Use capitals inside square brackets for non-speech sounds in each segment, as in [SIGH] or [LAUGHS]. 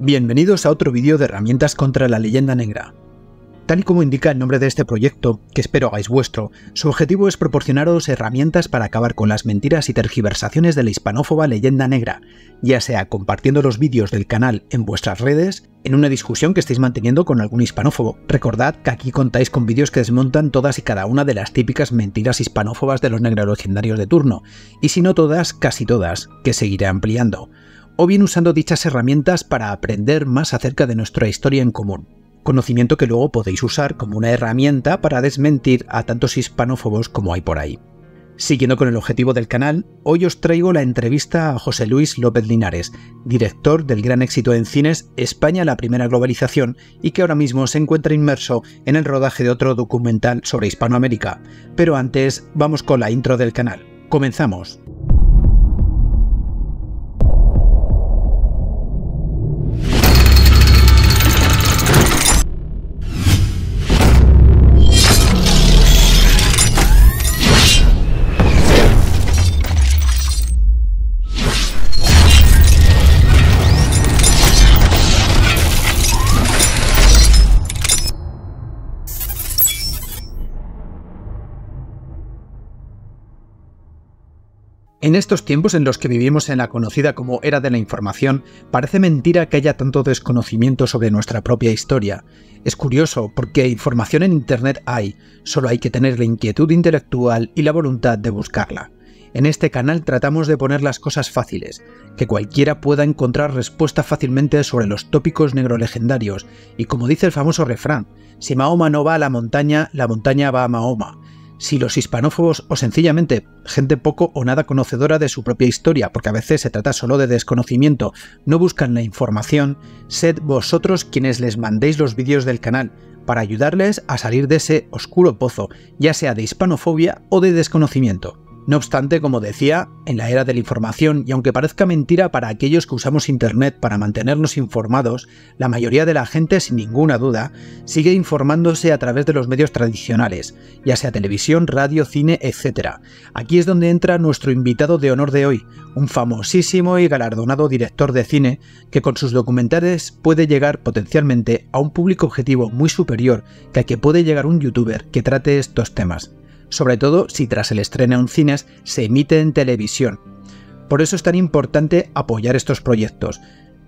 Bienvenidos a otro vídeo de herramientas contra la leyenda negra. Tal y como indica el nombre de este proyecto, que espero hagáis vuestro, su objetivo es proporcionaros herramientas para acabar con las mentiras y tergiversaciones de la hispanófoba leyenda negra, ya sea compartiendo los vídeos del canal en vuestras redes, en una discusión que estéis manteniendo con algún hispanófobo. Recordad que aquí contáis con vídeos que desmontan todas y cada una de las típicas mentiras hispanófobas de los negros legendarios de turno, y si no todas, casi todas, que seguiré ampliando o bien usando dichas herramientas para aprender más acerca de nuestra historia en común, conocimiento que luego podéis usar como una herramienta para desmentir a tantos hispanófobos como hay por ahí. Siguiendo con el objetivo del canal, hoy os traigo la entrevista a José Luis López Linares, director del gran éxito en cines España la primera globalización y que ahora mismo se encuentra inmerso en el rodaje de otro documental sobre Hispanoamérica. Pero antes, vamos con la intro del canal. Comenzamos. En estos tiempos en los que vivimos en la conocida como era de la información, parece mentira que haya tanto desconocimiento sobre nuestra propia historia. Es curioso, porque información en Internet hay, solo hay que tener la inquietud intelectual y la voluntad de buscarla. En este canal tratamos de poner las cosas fáciles, que cualquiera pueda encontrar respuesta fácilmente sobre los tópicos negrolegendarios, y como dice el famoso refrán, si Mahoma no va a la montaña, la montaña va a Mahoma si los hispanófobos o sencillamente gente poco o nada conocedora de su propia historia, porque a veces se trata solo de desconocimiento, no buscan la información, sed vosotros quienes les mandéis los vídeos del canal para ayudarles a salir de ese oscuro pozo, ya sea de hispanofobia o de desconocimiento. No obstante, como decía, en la era de la información, y aunque parezca mentira para aquellos que usamos Internet para mantenernos informados, la mayoría de la gente, sin ninguna duda, sigue informándose a través de los medios tradicionales, ya sea televisión, radio, cine, etc. Aquí es donde entra nuestro invitado de honor de hoy, un famosísimo y galardonado director de cine que con sus documentales puede llegar potencialmente a un público objetivo muy superior que al que puede llegar un youtuber que trate estos temas sobre todo si tras el estreno en cines se emite en televisión. Por eso es tan importante apoyar estos proyectos.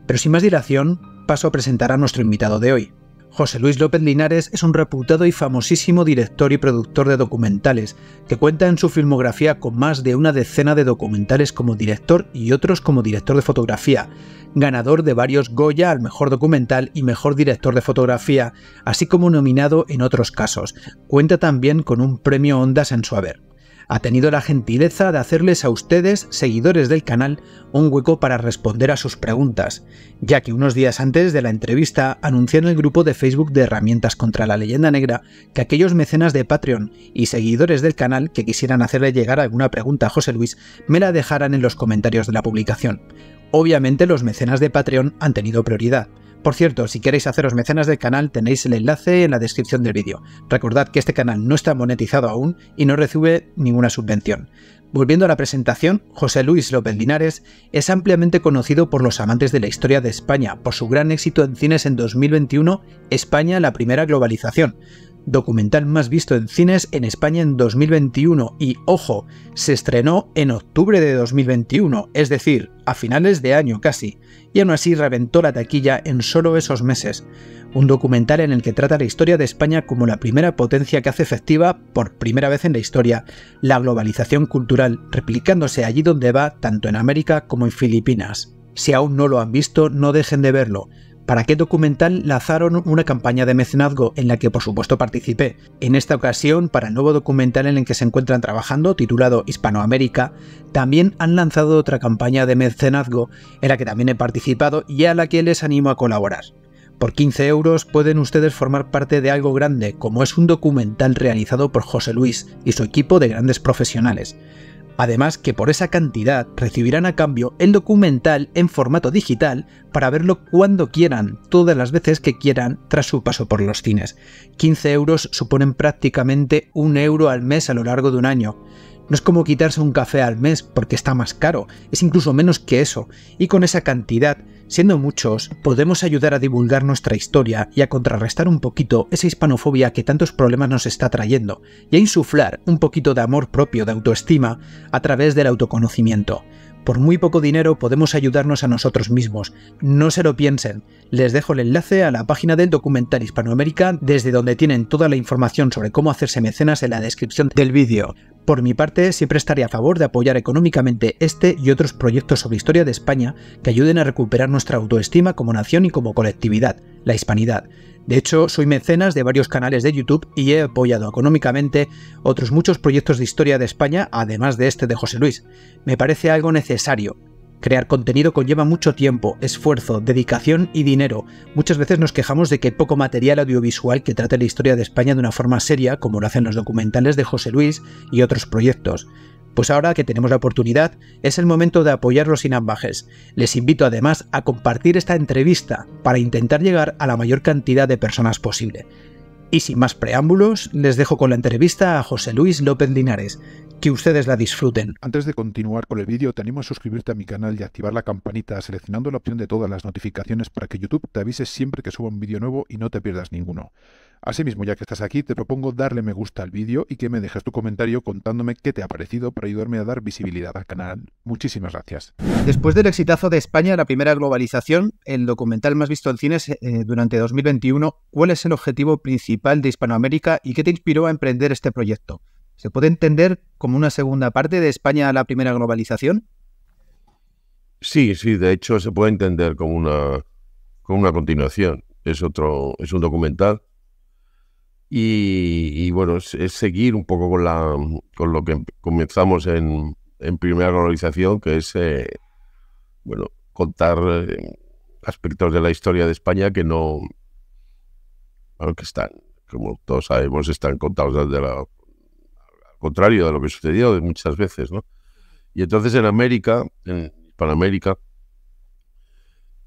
Pero sin más dilación, paso a presentar a nuestro invitado de hoy. José Luis López Linares es un reputado y famosísimo director y productor de documentales, que cuenta en su filmografía con más de una decena de documentales como director y otros como director de fotografía, ganador de varios Goya al mejor documental y mejor director de fotografía, así como nominado en otros casos. Cuenta también con un premio Ondas en su haber ha tenido la gentileza de hacerles a ustedes, seguidores del canal, un hueco para responder a sus preguntas, ya que unos días antes de la entrevista anuncié en el grupo de Facebook de Herramientas contra la Leyenda Negra que aquellos mecenas de Patreon y seguidores del canal que quisieran hacerle llegar alguna pregunta a José Luis me la dejaran en los comentarios de la publicación. Obviamente los mecenas de Patreon han tenido prioridad, por cierto, si queréis haceros mecenas del canal tenéis el enlace en la descripción del vídeo. Recordad que este canal no está monetizado aún y no recibe ninguna subvención. Volviendo a la presentación, José Luis López Linares es ampliamente conocido por los amantes de la historia de España por su gran éxito en cines en 2021, España la primera globalización, documental más visto en cines en España en 2021 y, ojo, se estrenó en octubre de 2021, es decir, a finales de año casi, y aún así reventó la taquilla en solo esos meses. Un documental en el que trata la historia de España como la primera potencia que hace efectiva, por primera vez en la historia, la globalización cultural, replicándose allí donde va, tanto en América como en Filipinas. Si aún no lo han visto, no dejen de verlo. Para qué documental lanzaron una campaña de mecenazgo en la que por supuesto participé. En esta ocasión, para el nuevo documental en el que se encuentran trabajando, titulado Hispanoamérica, también han lanzado otra campaña de mecenazgo en la que también he participado y a la que les animo a colaborar. Por 15 euros pueden ustedes formar parte de algo grande, como es un documental realizado por José Luis y su equipo de grandes profesionales. Además que por esa cantidad recibirán a cambio el documental en formato digital para verlo cuando quieran, todas las veces que quieran tras su paso por los cines. 15 euros suponen prácticamente un euro al mes a lo largo de un año. No es como quitarse un café al mes porque está más caro, es incluso menos que eso, y con esa cantidad, siendo muchos, podemos ayudar a divulgar nuestra historia y a contrarrestar un poquito esa hispanofobia que tantos problemas nos está trayendo, y a insuflar un poquito de amor propio, de autoestima, a través del autoconocimiento. Por muy poco dinero podemos ayudarnos a nosotros mismos. No se lo piensen. Les dejo el enlace a la página del documental Hispanoamérica, desde donde tienen toda la información sobre cómo hacerse mecenas en la descripción del vídeo. Por mi parte, siempre estaré a favor de apoyar económicamente este y otros proyectos sobre historia de España que ayuden a recuperar nuestra autoestima como nación y como colectividad, la hispanidad. De hecho, soy mecenas de varios canales de YouTube y he apoyado económicamente otros muchos proyectos de historia de España, además de este de José Luis. Me parece algo necesario, Crear contenido conlleva mucho tiempo, esfuerzo, dedicación y dinero. Muchas veces nos quejamos de que hay poco material audiovisual que trate la historia de España de una forma seria, como lo hacen los documentales de José Luis y otros proyectos. Pues ahora que tenemos la oportunidad, es el momento de apoyarlos sin ambajes. Les invito además a compartir esta entrevista para intentar llegar a la mayor cantidad de personas posible. Y sin más preámbulos, les dejo con la entrevista a José Luis López Linares, que ustedes la disfruten. Antes de continuar con el vídeo, te animo a suscribirte a mi canal y activar la campanita seleccionando la opción de todas las notificaciones para que YouTube te avise siempre que suba un vídeo nuevo y no te pierdas ninguno. Asimismo, ya que estás aquí, te propongo darle me gusta al vídeo y que me dejes tu comentario contándome qué te ha parecido para ayudarme a dar visibilidad al canal. Muchísimas gracias. Después del exitazo de España, la primera globalización, el documental más visto en cines eh, durante 2021, ¿cuál es el objetivo principal de Hispanoamérica y qué te inspiró a emprender este proyecto? ¿Se puede entender como una segunda parte de España a la primera globalización? Sí, sí, de hecho se puede entender como una, como una continuación. Es otro, es un documental. Y, bueno, es, seguir un poco con la con lo que comenzamos en, primera globalización, que es eh, bueno, contar eh, aspectos de la historia de España que no, aunque están, como todos sabemos, están contados desde la contrario de lo que sucedió muchas veces, ¿no? Y entonces en América, en Hispanoamérica,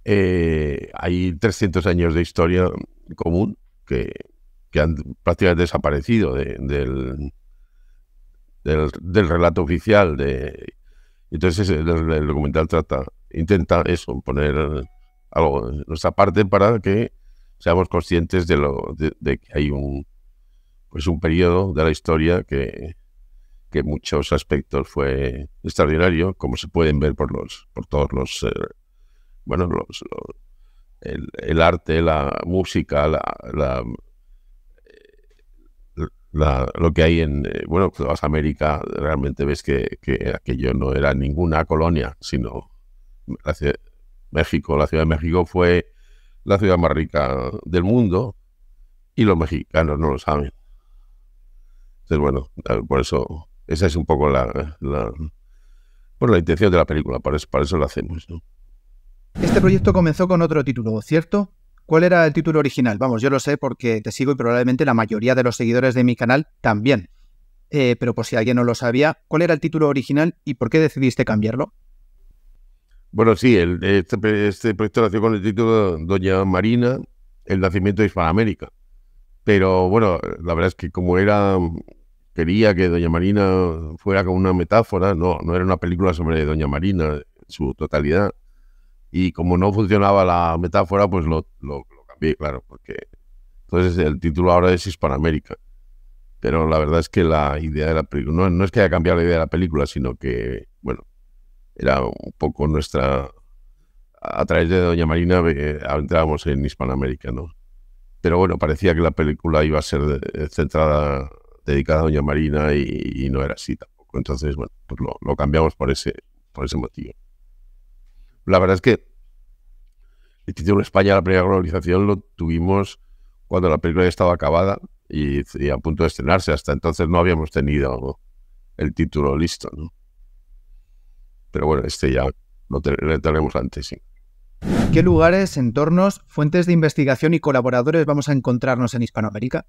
eh, hay 300 años de historia común que, han prácticamente desaparecido del, del, relato oficial. De, entonces el, documental trata, intenta eso, poner algo de nuestra parte para que seamos conscientes de, lo, de que hay un es pues, un periodo de la historia que, que en muchos aspectos fue extraordinario, como se pueden ver por los por todos los eh, bueno el, arte, la música, la, eh, lo que hay en eh, bueno vas América realmente ves que, que aquello no era ninguna colonia, sino la México, la Ciudad de México fue la ciudad más rica del mundo y los mexicanos no lo saben. Entonces, bueno, por eso, esa es un poco la, la intención de la película, para eso, para eso lo hacemos. Este proyecto comenzó con otro título, ¿cierto? ¿Cuál era el título original? Vamos, yo lo sé porque te sigo y probablemente la mayoría de los seguidores de mi canal también. Eh, pero por si alguien no lo sabía, ¿cuál era el título original y por qué decidiste cambiarlo? Bueno, sí, este, este, proyecto nació con el título Doña Marina, el nacimiento de Hispanoamérica. Pero bueno, la verdad es que como era quería que Doña Marina fuera como una metáfora, no, no era una película sobre Doña Marina en su totalidad. Y como no funcionaba la metáfora, pues lo, lo, cambié, claro, porque entonces el título ahora es Hispanoamérica. Pero la verdad es que la idea de la película, no, es que haya cambiado la idea de la película, sino que, bueno, era un poco nuestra... A través de Doña Marina eh, entrábamos en Hispanoamérica, ¿no? Pero bueno, parecía que la película iba a ser eh, centrada dedicada a Doña Marina y, no era así tampoco. Entonces, bueno, pues lo, cambiamos por ese, por ese motivo. La verdad es que el título España, la primera globalización, lo tuvimos cuando la película ya estaba acabada y, a punto de estrenarse. Hasta entonces no habíamos tenido el título listo, ¿no? Pero bueno, este ya lo, tenemos antes, ¿Qué lugares, entornos, fuentes de investigación y colaboradores vamos a encontrarnos en Hispanoamérica?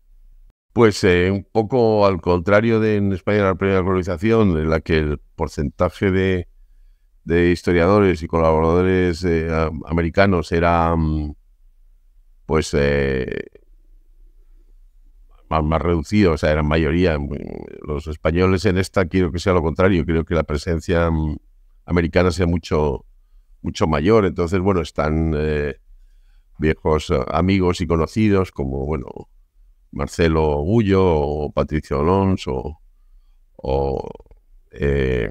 Pues eh, un poco al contrario de en España la primera colonización, en la que el porcentaje de, historiadores y colaboradores eh, americanos era mm, pues eh, más, más, reducido, o sea, eran mayoría. Mm, los españoles en esta quiero que sea lo contrario, creo que la presencia mm, americana sea mucho, mucho mayor. Entonces, bueno, están viejos amigos y conocidos como, bueno, Marcelo Gullo, o Patricio Alonso o eh,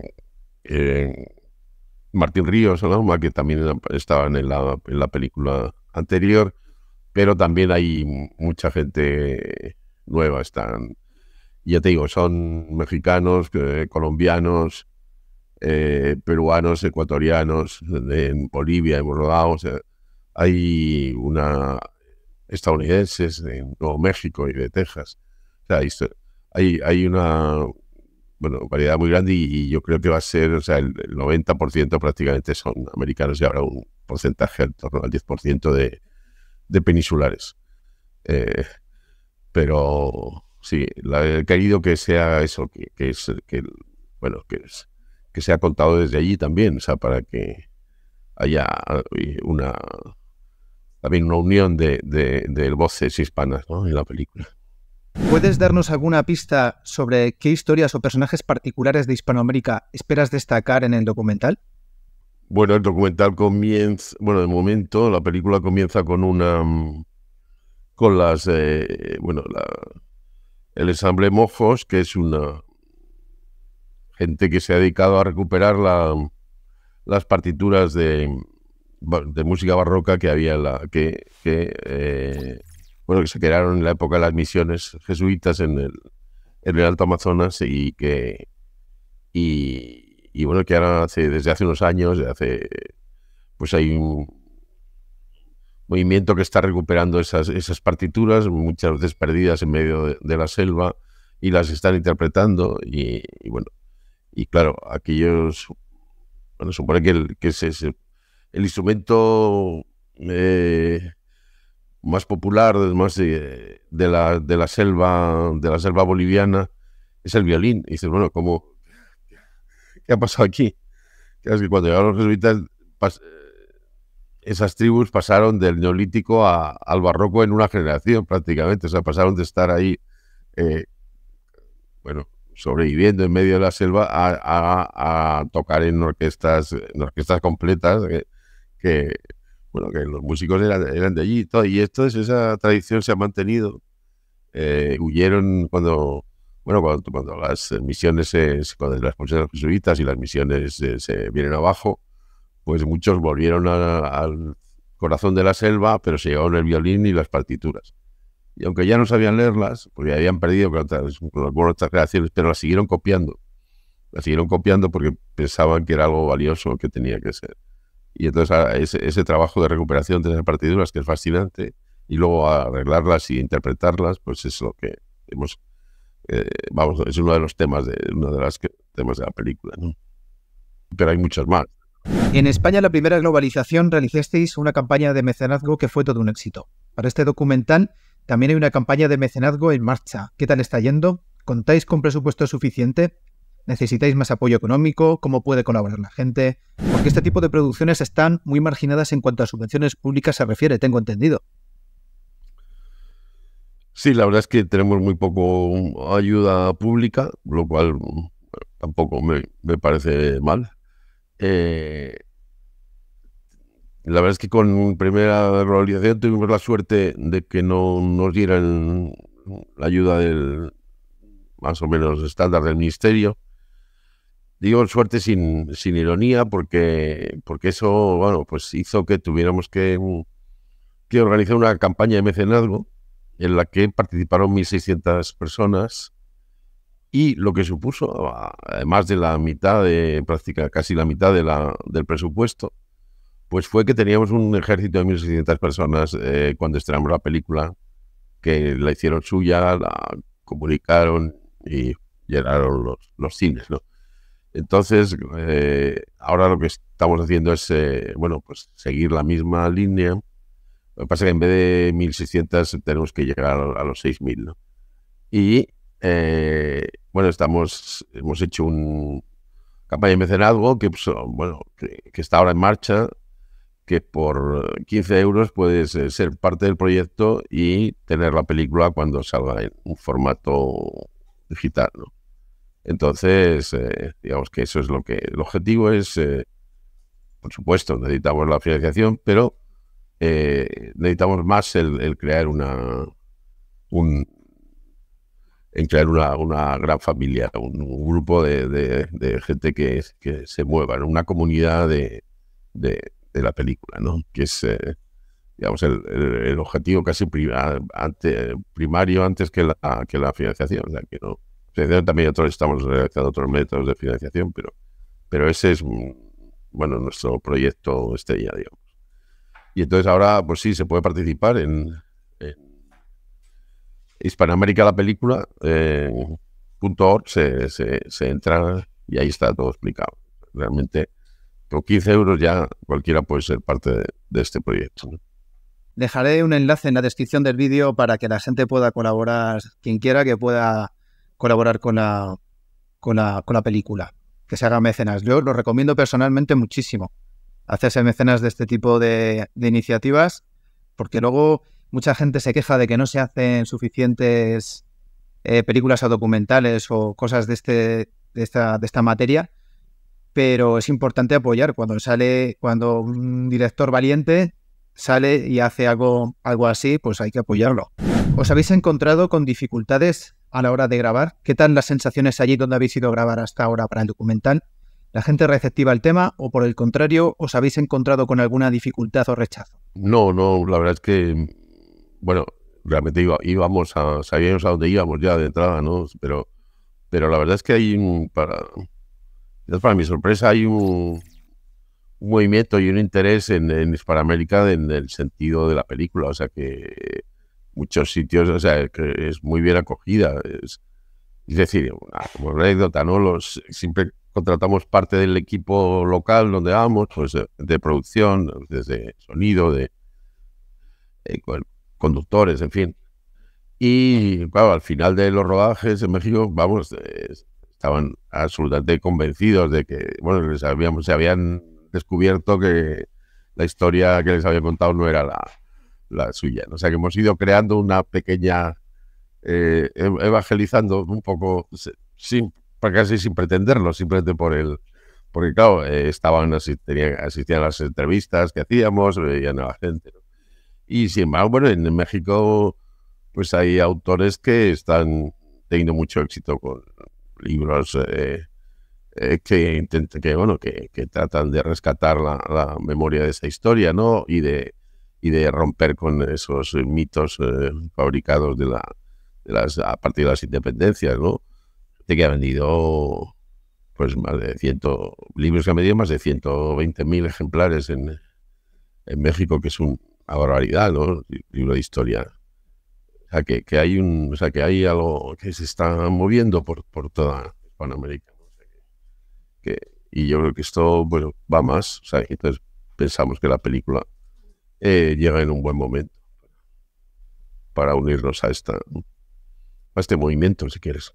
eh, Martín Ríos, que también estaban en la, en la película anterior, pero también hay mucha gente nueva, están, ya te digo, son mexicanos, eh, colombianos, peruanos, ecuatorianos, en Bolivia, en Bordao, o hay una estadounidenses de Nuevo México y de Texas. O sea, hay, una variedad muy grande y, yo creo que va a ser, o sea, el, 90% prácticamente son americanos y habrá un porcentaje en torno al 10% de, de peninsulares. Eh, pero sí, he querido que sea eso, que, que es que bueno, que que sea contado desde allí también, o sea, para que haya una también una unión de, voces hispanas en la película. ¿Puedes darnos alguna pista sobre qué historias o personajes particulares de Hispanoamérica esperas destacar en el documental? Bueno, el documental comienza, bueno, de momento la película comienza con una, mm, con las, eh, bueno, la, el ensamble Mojos, que es una gente que se ha dedicado a recuperar las partituras de, de música barroca que había la que, eh, bueno que se crearon en la época de las misiones jesuitas en el, en el Alto Amazonas y que y, bueno que ahora hace, desde hace unos años hace pues hay un movimiento que está recuperando esas, esas partituras muchas veces perdidas en medio de, la selva y las están interpretando y, bueno y claro aquellos bueno supone que, que se el instrumento eh, más popular, eh, de, la, de, la, selva, de la selva boliviana, es el violín. Y dices, bueno, ¿cómo, ¿qué ha pasado aquí? cuando llegaron los jesuitas, eh, esas tribus pasaron del neolítico al barroco en una generación prácticamente, o sea, pasaron de estar ahí, bueno, sobreviviendo en medio de la selva a, tocar en orquestas, orquestas completas que, bueno, que los músicos eran, eran de allí y todo. Y esto, esa tradición se ha mantenido. Eh, huyeron cuando, bueno, cuando, cuando las misiones, se, cuando las misiones jesuitas y las misiones eh, se, vienen abajo, pues muchos volvieron al corazón de la selva, pero se llevaron el violín y las partituras. Y aunque ya no sabían leerlas, porque habían perdido con, otras, las creaciones, pero las siguieron copiando. Las siguieron copiando porque pensaban que era algo valioso que tenía que ser. Y entonces ah, ese, trabajo de recuperación de las partiduras, que es fascinante, y luego arreglarlas y interpretarlas, pues es lo que hemos... Eh, vamos, es uno de los temas de, de las temas de la película, Pero hay muchos más. En España, la primera globalización, realizasteis una campaña de mecenazgo que fue todo un éxito. Para este documental también hay una campaña de mecenazgo en marcha. ¿Qué tal está yendo? ¿Contáis con presupuesto suficiente? ¿Necesitáis más apoyo económico? ¿Cómo puede colaborar la gente? Porque este tipo de producciones están muy marginadas en cuanto a subvenciones públicas se refiere, tengo entendido. Sí, la verdad es que tenemos muy poco ayuda pública, lo cual tampoco me, parece mal. Eh, la verdad es que con primera realización tuvimos la suerte de que no nos dieran la ayuda del más o menos estándar del ministerio Digo suerte sin, sin ironía porque, porque eso, bueno, pues hizo que tuviéramos que, mm, que organizar una campaña de mecenazgo en la que participaron 1.600 personas y lo que supuso, además de la mitad, de práctica, casi la mitad de la, del presupuesto, pues fue que teníamos un ejército de 1.600 personas eh, cuando estrenamos la película, que la hicieron suya, la comunicaron y llenaron los, los cines, ¿no? Entonces, eh, ahora lo que estamos haciendo es, eh, bueno, pues seguir la misma línea. Lo que pasa es que en vez de 1.600 tenemos que llegar a los 6.000, ¿no? Y, eh, bueno, estamos, hemos hecho un campaña de mecenazgo que, pues, bueno, que, que, está ahora en marcha, que por 15 euros puedes ser parte del proyecto y tener la película cuando salga en un formato digital, ¿no? Entonces, eh, digamos que eso es lo que el objetivo es, eh, por supuesto, necesitamos la financiación, pero eh, necesitamos más el, crear una un crear una, gran familia, un, grupo de, de, gente que, se mueva, una comunidad de, de, la película, ¿no? que es digamos, el, el, objetivo casi primario antes que la, que la financiación. O sea, que no, también estamos realizando otros métodos de financiación, pero, pero ese es mm, bueno nuestro proyecto estrella, digamos. Y entonces ahora, pues sí, se puede participar en, en Hispanoamérica la película se, se, entra y ahí está todo explicado. Realmente con 15 euros ya cualquiera puede ser parte de, este proyecto. Dejaré un enlace en la descripción del vídeo para que la gente pueda colaborar, quien quiera que pueda colaborar con la, con la, con la película, que se haga mecenas. Yo lo recomiendo personalmente muchísimo, hacerse mecenas de este tipo de, iniciativas, porque luego mucha gente se queja de que no se hacen suficientes eh, películas o documentales o cosas de, este, de, esta, de esta materia, pero es importante apoyar cuando sale, cuando un director valiente sale y hace algo, algo así, pues hay que apoyarlo. ¿Os habéis encontrado con dificultades a la hora de grabar? ¿Qué tal las sensaciones allí donde habéis ido a grabar hasta ahora para el documental? ¿La gente receptiva al tema o por el contrario os habéis encontrado con alguna dificultad o rechazo? No, no, la verdad es que, bueno, realmente iba, íbamos a, sabíamos a dónde íbamos ya de entrada, ¿no? Pero, pero la verdad es que hay, un, para, para mi sorpresa, hay un, un movimiento y un interés en, en Hispanoamérica en el sentido de la película, o sea que muchos sitios, o sea, que es muy bien acogida. Es, decir, una, ah, como anécdota, ¿no? Los, siempre contratamos parte del equipo local donde vamos, pues de, producción, desde sonido, de, eh, conductores, en fin. Y claro, al final de los rodajes en México, vamos, eh, estaban absolutamente convencidos de que, bueno, les se habían descubierto que la historia que les había contado no era la, la suya. O sea que hemos ido creando una pequeña, eh, evangelizando un poco, sin, casi sin pretenderlo, simplemente por el... Porque claro, eh, estaban, asistían, asistían a las entrevistas que hacíamos, veían a la gente. Y sin embargo, bueno, en México pues hay autores que están teniendo mucho éxito con libros eh, que, que, bueno, que, tratan de rescatar la, la, memoria de esa historia, ¿no? Y de, y de romper con esos eh, mitos eh, fabricados de la, las, a partir de las independencias, ¿no? De que ha vendido pues más de 100 libros que ha vendido más de 120.000 ejemplares en, en, México, que es una barbaridad, ¿no? Libro de historia. O sea, que, que, hay un, o sea, que hay algo que se está moviendo por, por toda Hispanoamérica. y yo creo que esto, bueno, va más. O sea, entonces pensamos que la película eh, llega en un buen momento para unirnos a, esta, a este movimiento, si quieres.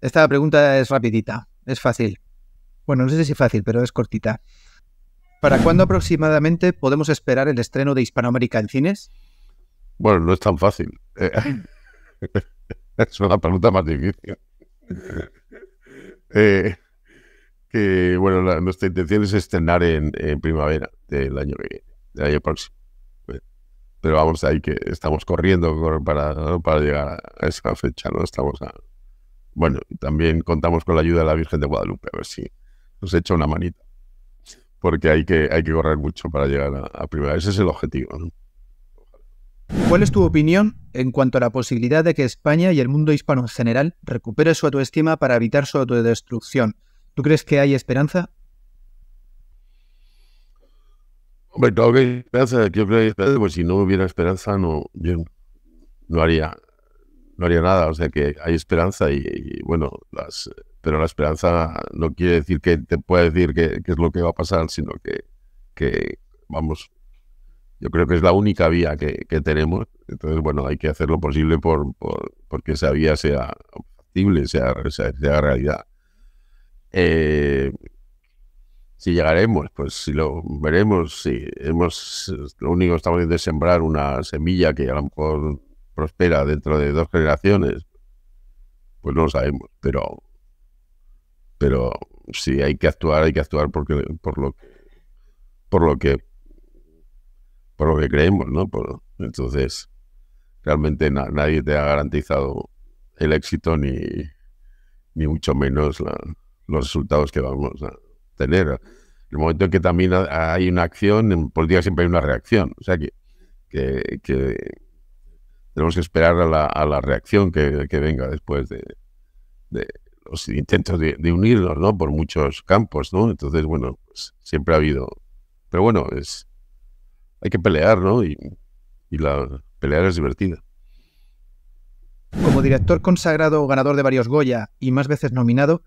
Esta pregunta es rapidita, es fácil. Bueno, no sé si es fácil, pero es cortita. ¿Para cuándo aproximadamente podemos esperar el estreno de Hispanoamérica en cines? Bueno, no es tan fácil. Eh. [LAUGHS] es una pregunta más difícil. Eh, que bueno, la, nuestra intención es estrenar en primavera del año que viene. Eh, pero vamos, ahí que estamos corriendo para, para llegar a esa fecha, ¿no? Estamos a... Bueno, también contamos con la ayuda de la Virgen de Guadalupe, a ver si nos echa una manita. Porque hay que, hay que correr mucho para llegar a, primera. Ese es el objetivo, ¿Cuál es tu opinión en cuanto a la posibilidad de que España y el mundo hispano en general recupere su autoestima para evitar su autodestrucción? ¿Tú crees que hay esperanza? Hombre, claro que hay esperanza, yo creo que hay esperanza, porque si no hubiera esperanza, no, yo no haría, no haría nada. O sea que hay esperanza y, bueno, las, pero la esperanza no quiere decir que te pueda decir qué es lo que va a pasar, sino que, que, vamos, yo creo que es la única vía que, tenemos. Entonces, bueno, hay que hacer lo posible por, por, porque esa vía sea factible, sea, sea, sea realidad. Eh, si llegaremos, pues si lo veremos, si hemos, lo único que estamos haciendo es sembrar una semilla que a lo mejor prospera dentro de dos generaciones, pues no lo sabemos, pero, pero si hay que actuar, hay que actuar porque, por lo que, por lo que, por lo que creemos, ¿no? Por, entonces, realmente nadie te ha garantizado el éxito ni, ni mucho menos los resultados que vamos a tener. En el momento en que también hay una acción, en política siempre hay una reacción. O sea que, que, tenemos que esperar a la, a la reacción que, que, venga después de, de los intentos de, de, unirnos, ¿no? Por muchos campos, ¿no? Entonces, bueno, pues, siempre ha habido. Pero bueno, es hay que pelear, ¿no? Y, y la pelear es divertida. Como director consagrado, ganador de varios Goya y más veces nominado,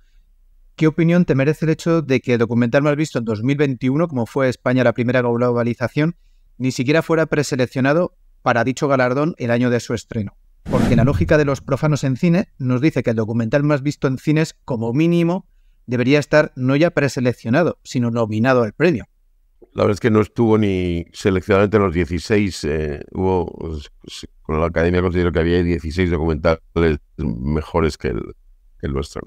¿Qué opinión te merece el hecho de que el documental más visto en 2021, como fue España la primera globalización, ni siquiera fuera preseleccionado para dicho galardón el año de su estreno? Porque la lógica de los profanos en cine nos dice que el documental más visto en cines, como mínimo, debería estar no ya preseleccionado, sino nominado al premio. La verdad es que no estuvo ni seleccionado entre los 16. Eh, hubo, pues, con la academia considero que había 16 documentales mejores que el, que el nuestro.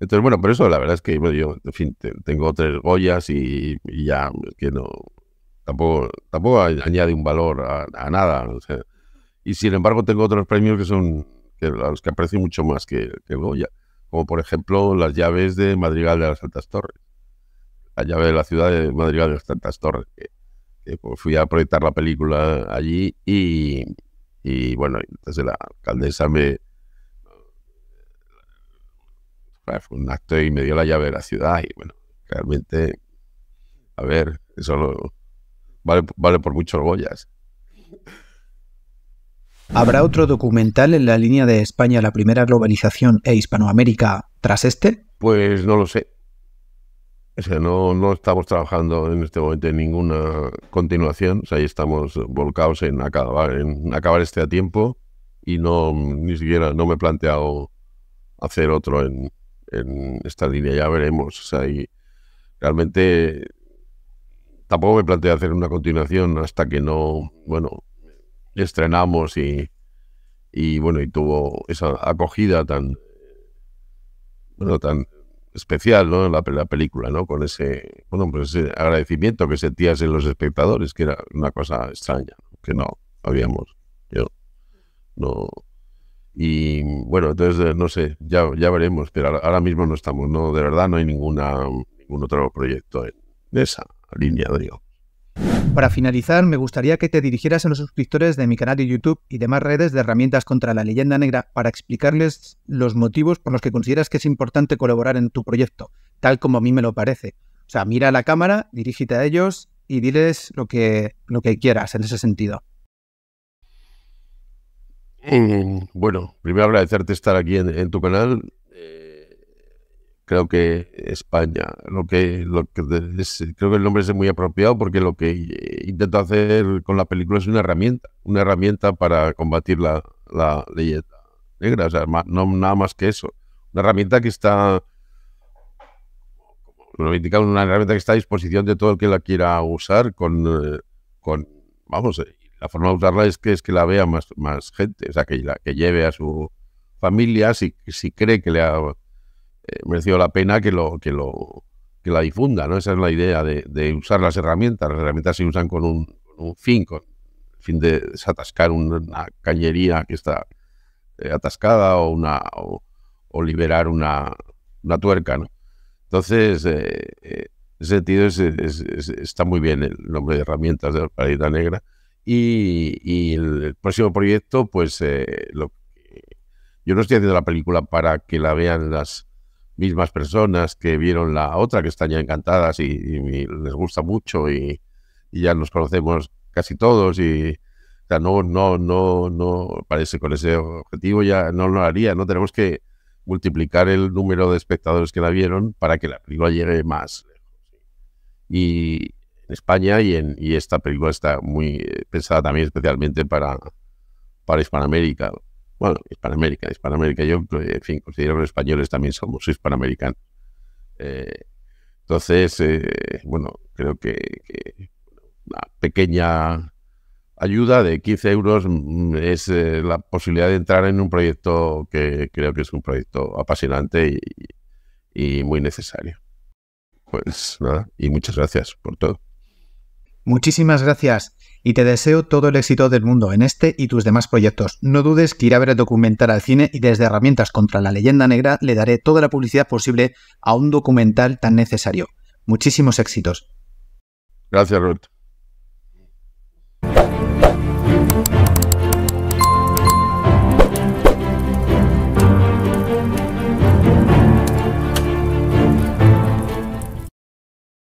Entonces, bueno, pero eso la verdad es que yo, en fin, tengo tres Goyas y, ya, que no, tampoco, añade un valor a, nada. y sin embargo, tengo otros premios que son a los que aprecio mucho más que, Goya, como por ejemplo las llaves de Madrigal de las Altas Torres, la llave de la ciudad de Madrigal de las Altas Torres, que, pues fui a proyectar la película allí y, y bueno, entonces la alcaldesa me fue un acto y me dio la llave de la ciudad. Y bueno, realmente, a ver, eso vale, vale por muchos orgullas. ¿Habrá otro documental en la línea de España, la primera globalización e Hispanoamérica tras este? Pues no lo sé. no, no estamos trabajando en este momento en ninguna continuación. O sea, ahí estamos volcados en acabar, en acabar este a tiempo y no ni siquiera no me he planteado hacer otro en, en esta línea, ya veremos. O sea, y realmente tampoco me planteé hacer una continuación hasta que no, bueno, estrenamos y, y bueno, y tuvo esa acogida tan, bueno, tan especial, ¿no? La, la película, ¿no? Con ese, bueno, pues ese agradecimiento que sentías en los espectadores, que era una cosa extraña, que no habíamos, yo no, y bueno, entonces, no sé, ya, veremos, pero ahora mismo no estamos, no, de verdad no hay ninguna, ningún otro proyecto de esa línea, digo. Para finalizar, me gustaría que te dirigieras a los suscriptores de mi canal de YouTube y demás redes de herramientas contra la leyenda negra para explicarles los motivos por los que consideras que es importante colaborar en tu proyecto, tal como a mí me lo parece. O sea, mira a la cámara, dirígete a ellos y diles lo que, lo que quieras en ese sentido. Mm, bueno, primero agradecerte estar aquí en, tu canal. Eh, creo que España, lo que, lo que creo que el nombre es muy apropiado porque lo que intento hacer con la película es una herramienta, una herramienta para combatir la, la leyenda negra, o sea, nada más que eso. Una herramienta que está, como indicado, una herramienta que está a disposición de todo el que la quiera usar con, eh, con vamos, eh, la forma de usarla es que, es que la vea más, más gente, o sea, que, la, que lleve a su familia si, si cree que le ha eh, merecido la pena que lo que lo que la difunda, ¿no? Esa es la idea de, usar las herramientas. Las herramientas se usan con un, fin, con el fin de desatascar una cañería que está eh, atascada o una o, liberar una, una, tuerca, ¿no? Entonces, eh, en ese sentido está muy bien el nombre de herramientas de la paleta negra. Y, el, próximo proyecto, pues eh, lo, yo no estoy haciendo la película para que la vean las mismas personas que vieron la otra, que están ya encantadas y, les gusta mucho y, ya nos conocemos casi todos y no, no, no, no, parece con ese objetivo ya no lo haría, no tenemos que multiplicar el número de espectadores que la vieron para que la película llegue más lejos. Y, España y, en, esta película está muy eh, pensada también especialmente para, para Hispanoamérica. Bueno, Hispanoamérica, Hispanoamérica, yo eh, en fin, considero que los españoles también somos hispanoamericanos. Eh, entonces, bueno, creo que, una pequeña ayuda de 15 euros mm, es la posibilidad de entrar en un proyecto que creo que es un proyecto apasionante y muy necesario. Pues nada, y muchas gracias por todo. Muchísimas gracias y te deseo todo el éxito del mundo en este y tus demás proyectos. No dudes que iré a ver el documental al cine y desde Herramientas contra la Leyenda Negra le daré toda la publicidad posible a un documental tan necesario. Muchísimos éxitos. Gracias, Ruth.